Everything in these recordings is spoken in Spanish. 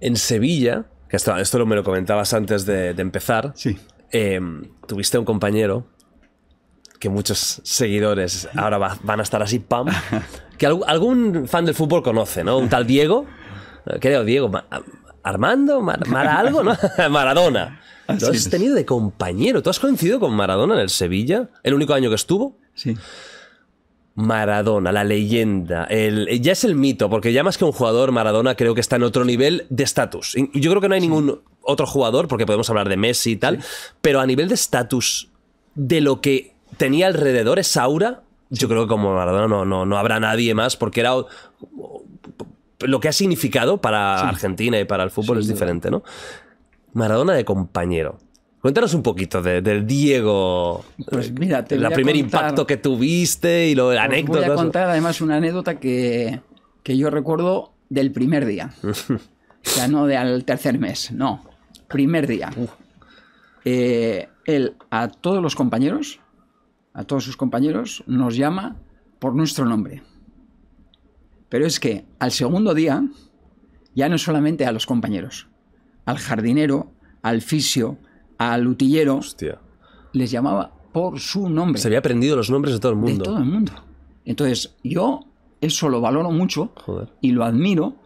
En Sevilla, que esto, me lo comentabas antes de, empezar, sí. Em, tuviste un compañero que muchos seguidores ahora van a estar así, pam, que algún fan del fútbol conoce, ¿no? Un tal Diego, creo, Diego, Armando, Mar, algo, ¿no? Maradona. Lo has tenido de compañero. ¿Tú has coincidido con Maradona en el Sevilla? ¿El único año que estuvo? Sí. Maradona, la leyenda, ya es el mito, porque ya más que un jugador, Maradona creo que está en otro nivel de estatus. Yo creo que no hay ningún otro jugador, porque podemos hablar de Messi y tal, pero a nivel de estatus de lo que tenía alrededor, es aura, yo creo que como Maradona no, no, habrá nadie más, porque era lo que ha significado para Argentina y para el fútbol es diferente, ¿no? Maradona de compañero. Cuéntanos un poquito del Diego. Pues eh, mira, la primer impacto que tuviste y lo anécdotas. Voy a contar además una anécdota que, yo recuerdo del primer día. o sea, no del tercer mes, no. Primer día. Uh. Eh, él a todos los compañeros, a todos sus compañeros, nos llama por nuestro nombre. Pero es que al segundo día, ya no solamente a los compañeros, al jardinero, al fisio, al Lutillero les llamaba por su nombre. Se había aprendido los nombres de todo el mundo. De todo el mundo. Entonces, yo eso lo valoro mucho y lo admiro,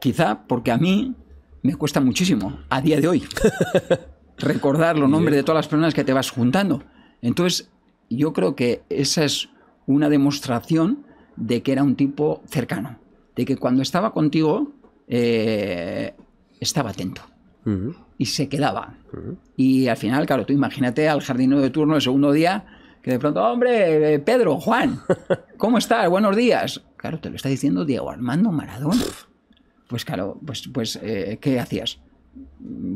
quizá porque a mí me cuesta muchísimo, a día de hoy, recordar los nombres de todas las personas que te vas juntando. Entonces, yo creo que esa es una demostración de que era un tipo cercano, de que cuando estaba contigo eh, estaba atento y se quedaba. Y al final, claro, tú imagínate al jardinero de turno el segundo día que de pronto, hombre, eh, Pedro, Juan, ¿cómo estás? Buenos días. Claro, te lo está diciendo Diego Armando Maradona. Pues claro, pues, pues eh, ¿qué hacías?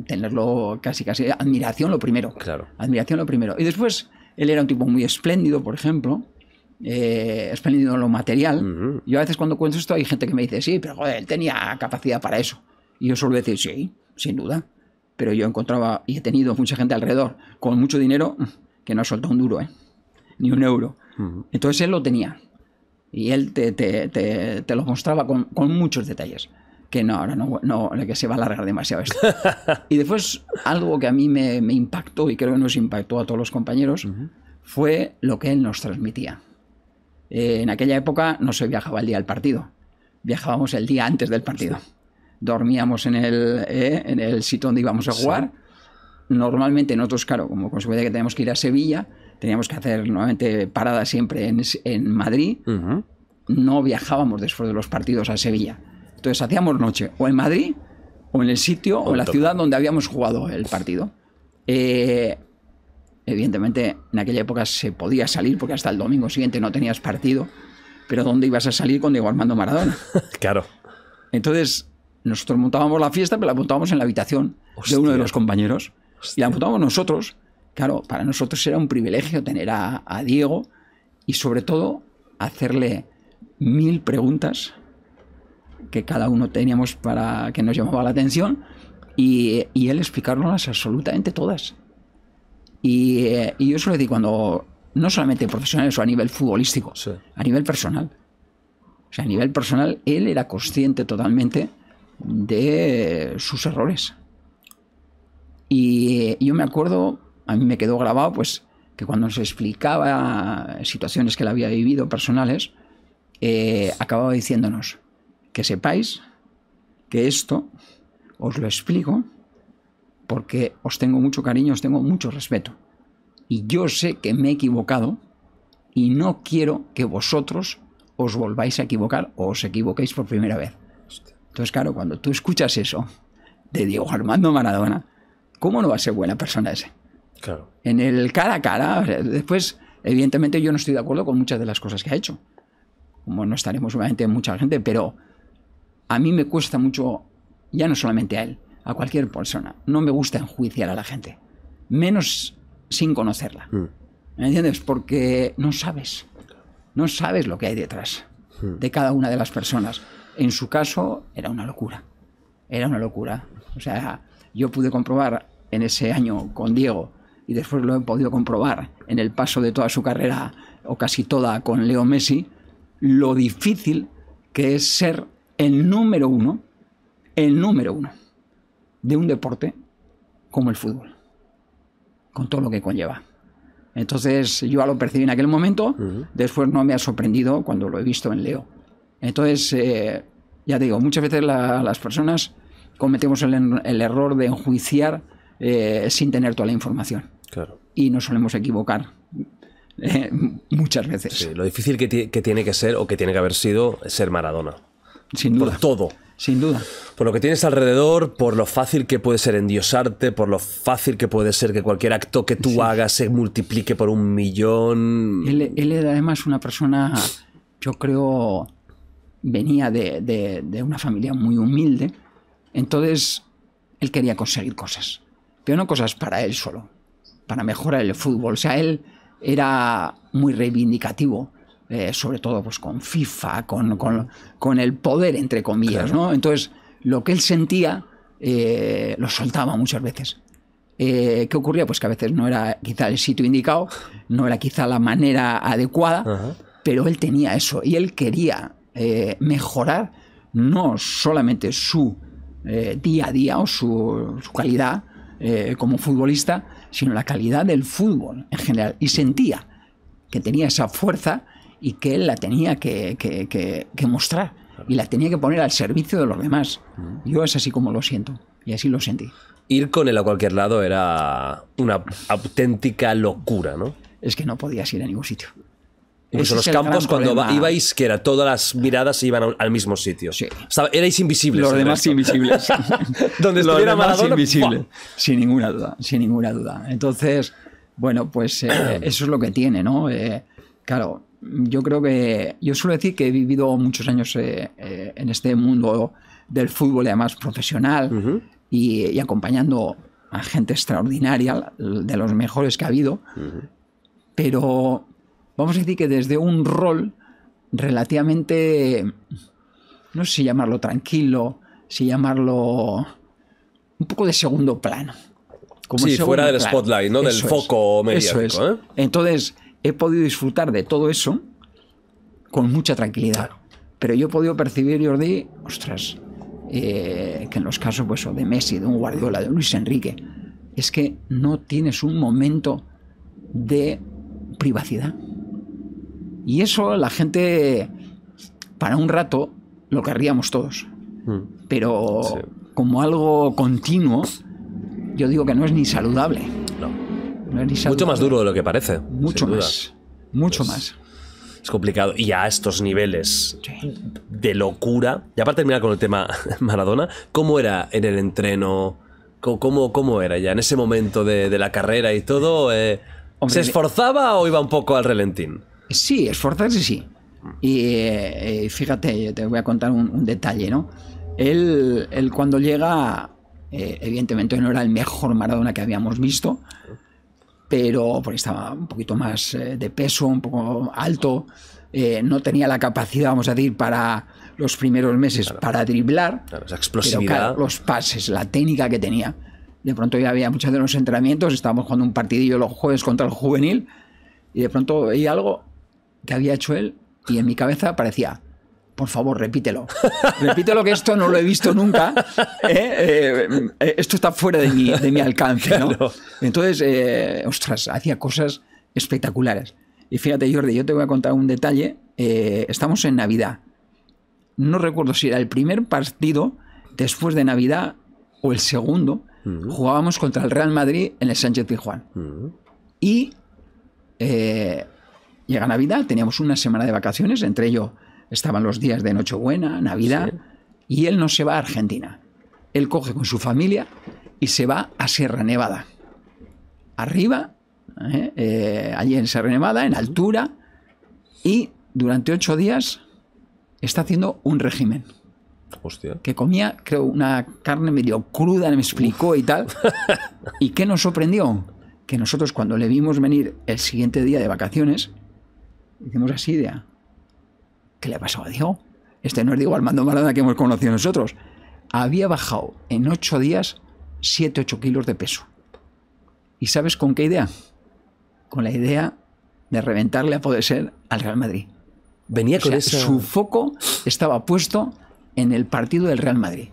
Tenerlo casi, casi, admiración lo primero. Claro. Admiración lo primero. Y después, él era un tipo muy espléndido, por ejemplo, eh, espléndido en lo material. Yo a veces cuando cuento esto hay gente que me dice, sí, pero joder, él tenía capacidad para eso. Y yo suelo decir, sí, sin duda. Pero yo encontraba y he tenido mucha gente alrededor con mucho dinero que no ha soltado un duro, ¿eh? ni un euro. Entonces él lo tenía. Y él te, lo mostraba con, muchos detalles. Que no, ahora no, que se va a alargar demasiado esto. y después, algo que a mí me, impactó y creo que nos impactó a todos los compañeros fue lo que él nos transmitía. Eh, en aquella época no se viajaba el día del partido, viajábamos el día antes del partido dormíamos en el, eh, en el sitio donde íbamos a jugar. Normalmente nosotros, claro, como consecuencia que teníamos que ir a Sevilla, teníamos que hacer nuevamente parada siempre en, en Madrid. No viajábamos después de los partidos a Sevilla. Entonces hacíamos noche o en Madrid, o en el sitio, o, en la ciudad donde habíamos jugado el partido. Eh, evidentemente, en aquella época se podía salir porque hasta el domingo siguiente no tenías partido. Pero ¿dónde ibas a salir con Diego Armando Maradona? claro. Entonces, nosotros montábamos la fiesta, pero la montábamos en la habitación de uno de los compañeros. Y la montábamos nosotros. Claro, para nosotros era un privilegio tener a, Diego y sobre todo hacerle mil preguntas que cada uno teníamos para que nos llamaba la atención y, él explicárnoslas absolutamente todas. Y, eh, yo eso le di cuando, no solamente profesionales o a nivel futbolístico, a nivel personal. O sea, a nivel personal, él era consciente totalmente de sus errores. Y yo me acuerdo, a mí me quedó grabado, pues, que cuando se explicaba situaciones que él había vivido personales, eh, acababa diciéndonos que sepáis que esto os lo explico porque os tengo mucho cariño, os tengo mucho respeto. Y yo sé que me he equivocado y no quiero que vosotros os volváis a equivocar o os equivoquéis por primera vez. Entonces, claro, cuando tú escuchas eso de Diego Armando Maradona, ¿cómo no va a ser buena persona ese? Claro. En el cara a cara, después, evidentemente yo no estoy de acuerdo con muchas de las cosas que ha hecho, como no estaremos solamente mucha gente, pero a mí me cuesta mucho, ya no solamente a él, a cualquier persona, no me gusta enjuiciar a la gente, menos sin conocerla. Hmm. ¿Me entiendes? Porque no sabes, no sabes lo que hay detrás hmm. de cada una de las personas en su caso era una locura. Era una locura. O sea, yo pude comprobar en ese año con Diego y después lo he podido comprobar en el paso de toda su carrera o casi toda con Leo Messi, lo difícil que es ser el número uno, el número uno de un deporte como el fútbol, con todo lo que conlleva. Entonces yo ya lo percibí en aquel momento, después no me ha sorprendido cuando lo he visto en Leo. Entonces, eh, ya digo, muchas veces las personas cometemos el, error de enjuiciar eh, sin tener toda la información. Claro. Y nos solemos equivocar. Eh, muchas veces. Sí, lo difícil que, tiene que ser o que tiene que haber sido ser Maradona. Sin duda. Por todo. Sin duda. Por lo que tienes alrededor, por lo fácil que puede ser endiosarte, por lo fácil que puede ser que cualquier acto que tú hagas se multiplique por un millón. Él, él, era además una persona, yo creo, venía de, una familia muy humilde, entonces él quería conseguir cosas, pero no cosas para él solo, para mejorar el fútbol. O sea, él era muy reivindicativo, eh, sobre todo pues, con FIFA, con, el poder, entre comillas. ¿no? Entonces, lo que él sentía eh, lo soltaba muchas veces. Eh, ¿Qué ocurría? Pues que a veces no era quizá el sitio indicado, no era quizá la manera adecuada, pero él tenía eso y él quería eh, mejorar no solamente su eh, día a día o su, calidad eh, como futbolista, sino la calidad del fútbol en general. Y sentía que tenía esa fuerza y que él la tenía que, que mostrar y la tenía que poner al servicio de los demás. Yo es así como lo siento y así lo sentí. Ir con él a cualquier lado era una auténtica locura, ¿no? Es que no podías ir a ningún sitio. Incluso los campos, cuando ibais, que era todas las miradas iban al mismo sitio. Sí. erais invisibles. Los demás invisibles. Donde los invisible. Sin ninguna duda, sin ninguna duda. Entonces, bueno, pues eh, eso es lo que tiene, ¿no? Eh, claro, yo creo que. Yo suelo decir que he vivido muchos años eh, en este mundo del fútbol, además profesional, y, acompañando a gente extraordinaria, de los mejores que ha habido. Pero vamos a decir que desde un rol relativamente, no sé si llamarlo tranquilo, si llamarlo un poco de segundo plano. Como sí, fuera del spotlight, ¿no? del foco mediático. ¿eh? Entonces, he podido disfrutar de todo eso con mucha tranquilidad. Pero yo he podido percibir, Jordi, ostras, eh, que en los casos pues, de Messi, de un Guardiola, de Luis Enrique, es que no tienes un momento de privacidad. Y eso la gente, para un rato, lo querríamos todos. Mm. Pero como algo continuo, yo digo que no es ni saludable. No. Mucho más duro de lo que parece. Mucho más. Mucho más es complicado. Y a estos niveles de locura. Ya para terminar con el tema Maradona, ¿cómo era en el entreno? ¿Cómo, cómo era ya en ese momento de, la carrera y todo? Eh, ¿Se esforzaba o iba un poco al relentín? Sí, esforzarse sí. Y eh, eh, fíjate, te voy a contar un, detalle, ¿no? Él, cuando llega, eh, evidentemente no era el mejor Maradona que habíamos visto, pero estaba un poquito más de peso, un poco alto, no tenía la capacidad, vamos a decir, para los primeros meses para driblar. los pases, la técnica que tenía. De pronto ya había muchos de los entrenamientos, estábamos jugando un partidillo los jueves contra el juvenil, y de pronto veía algo que había hecho él y en mi cabeza parecía, por favor, repítelo. Repítelo que esto no lo he visto nunca. ¿eh? Eh, eh, esto está fuera de mi, de mi alcance. ¿no? Entonces, ostras, hacía cosas espectaculares. Y fíjate, Jordi, yo te voy a contar un detalle. estamos en Navidad. No recuerdo si era el primer partido después de Navidad o el segundo. Jugábamos contra el Real Madrid en el Sánchez Tijuana Y Llega Navidad, teníamos una semana de vacaciones, entre ellos estaban los días de Nochebuena, Navidad, y él no se va a Argentina. Él coge con su familia y se va a Sierra Nevada. Arriba, ¿eh? Eh, allí en Sierra Nevada, en altura, y durante ocho días está haciendo un régimen. Hostia. Que comía, creo, una carne medio cruda, me explicó y tal. ¿Y qué nos sorprendió? Que nosotros cuando le vimos venir el siguiente día de vacaciones, Hicimos así idea ¿qué le ha pasado a Diego? Este no es Diego Armando Maradona que hemos conocido nosotros. Había bajado en ocho días 7-8 kilos de peso. ¿Y sabes con qué idea? Con la idea de reventarle a poder ser al Real Madrid. Venía con Su foco estaba puesto en el partido del Real Madrid.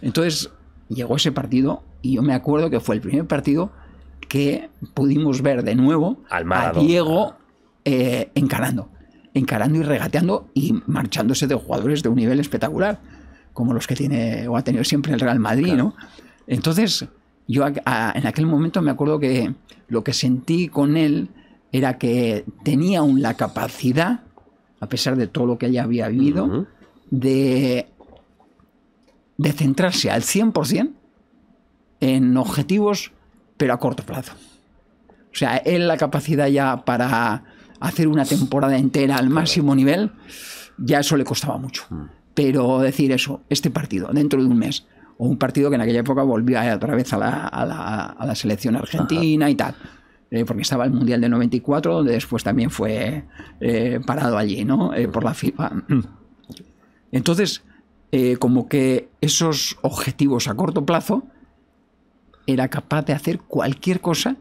Entonces llegó ese partido y yo me acuerdo que fue el primer partido que pudimos ver de nuevo a Diego eh, encarando, encarando y regateando y marchándose de jugadores de un nivel espectacular, como los que tiene o ha tenido siempre el Real Madrid, Entonces, yo en aquel momento me acuerdo que lo que sentí con él era que tenía aún la capacidad, a pesar de todo lo que ya había vivido, de, de centrarse al 100% en objetivos, pero a corto plazo. O sea, él la capacidad ya para hacer una temporada entera al máximo nivel, ya eso le costaba mucho. Mm. Pero decir eso, este partido, dentro de un mes, o un partido que en aquella época volvía otra vez a la, selección argentina y tal. Eh, porque estaba el Mundial de 94, donde después también fue eh, parado allí, ¿no? Eh, mm. por la FIFA. Entonces, como que esos objetivos a corto plazo, era capaz de hacer cualquier cosa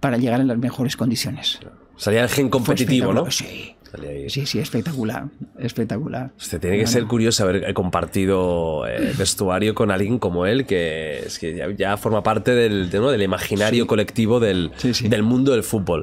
para llegar en las mejores condiciones. Salía el gen competitivo, ¿no? Sí. Sí, espectacular, espectacular. Usted tiene que ser curioso haber eh, compartido eh, vestuario con alguien como él, que, es que ya, forma parte del, del imaginario colectivo del mundo del fútbol.